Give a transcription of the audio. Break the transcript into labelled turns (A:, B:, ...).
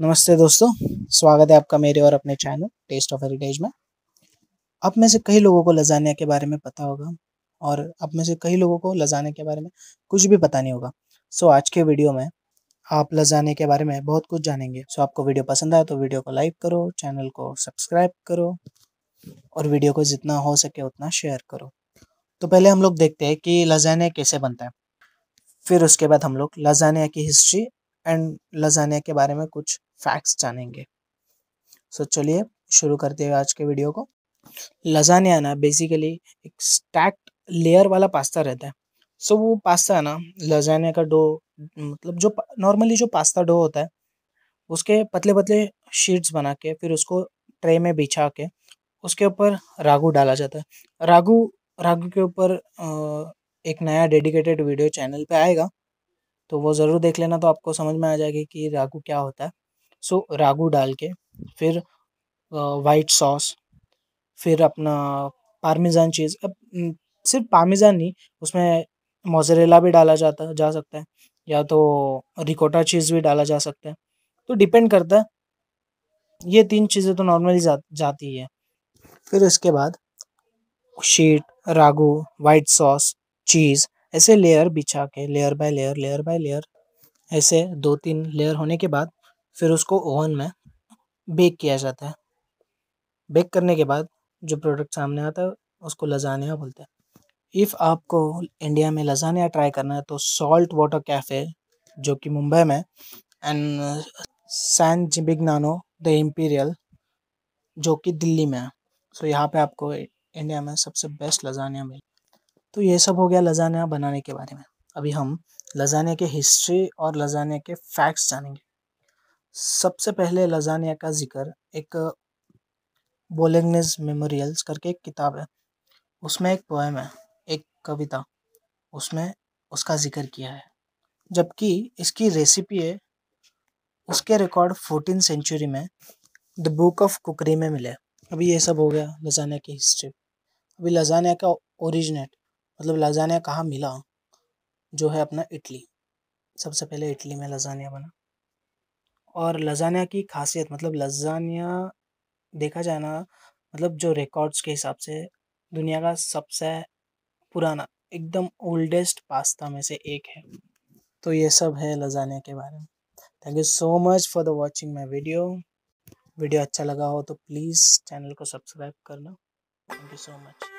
A: नमस्ते दोस्तों स्वागत है आपका मेरे और अपने चैनल टेस्ट ऑफ हेरिटेज में आप में से कई लोगों को लजानिया के बारे में पता होगा और आप में से कई लोगों को लजानिया के बारे में कुछ भी पता नहीं होगा सो आज के वीडियो में आप लजानिया के बारे में बहुत कुछ जानेंगे सो आपको वीडियो पसंद आया तो वीडियो को लाइक करो चैनल को सब्सक्राइब करो और वीडियो को जितना हो सके उतना शेयर करो तो पहले हम लोग देखते हैं कि लजानिया कैसे बनता है फिर उसके बाद हम लोग लजानिया की हिस्ट्री एंड लजानिया के बारे में कुछ फैक्ट्स जानेंगे सो so, चलिए शुरू करते हुए आज के वीडियो को लजानिया ना बेसिकली एक स्टैक्ट लेयर वाला पास्ता रहता है सो so, वो पास्ता ना लजानिया का डो मतलब जो नॉर्मली जो पास्ता डो होता है उसके पतले पतले शीट्स बना के फिर उसको ट्रे में बिछा के उसके ऊपर रागू डाला जाता है रागू रागू के ऊपर एक नया डेडिकेटेड वीडियो चैनल पे आएगा तो वो ज़रूर देख लेना तो आपको समझ में आ जाएगी कि रागू क्या होता है सो रागू डाल के फिर वाइट सॉस फिर अपना पारमिजान चीज़ अब सिर्फ पारमिज़ान नहीं उसमें मोजरेला भी डाला जाता जा सकता है या तो रिकोटा चीज़ भी डाला जा सकता है तो डिपेंड करता है ये तीन चीज़ें तो नॉर्मली जा, जाती है फिर उसके बाद sheet ragu white sauce cheese ऐसे लेयर बिछा के layer by layer layer by layer ऐसे दो तीन लेयर होने के बाद फिर उसको ओवन में बेक किया जाता है बेक करने के बाद जो प्रोडक्ट सामने आता है उसको लजानिया बोलते हैं इफ़ आपको इंडिया में लजानिया ट्राई करना है तो सॉल्ट वाटर कैफ़े जो कि मुंबई में एंड सैन जिबिगनानो द इम्पीरियल जो कि दिल्ली में है सो तो so, यहाँ पे आपको इंडिया में सबसे बेस्ट लजानिया मिले तो ये सब हो गया लजानिया बनाने के बारे में अभी हम लजानिया के हिस्ट्री और लजानिया के फैक्ट्स जानेंगे सबसे पहले लजानिया का जिक्र एक बोलेंगनेस मेमोरियल्स करके एक किताब है उसमें एक पोएम है एक कविता उसमें उसका जिक्र किया है जबकि इसकी रेसिपी है उसके रिकॉर्ड फोर्टीन सेंचुरी में द बुक ऑफ कुकरी में मिले अभी ये सब हो गया लजानिया की हिस्ट्री अभी लजानिया का ओरिजिनेट मतलब लजानिया कहाँ मिला जो है अपना इटली सबसे पहले इटली में लजानिया बना और लजानिया की खासियत मतलब लजानिया देखा जाए ना मतलब जो रिकॉर्ड्स के हिसाब से दुनिया का सबसे पुराना एकदम ओल्डेस्ट पास्ता में से एक है तो ये सब है लजानिया के बारे में thank you so much for the watching my video video अच्छा लगा हो तो प्लीज़ चैनल को सब्सक्राइब करना थैंक यू सो मच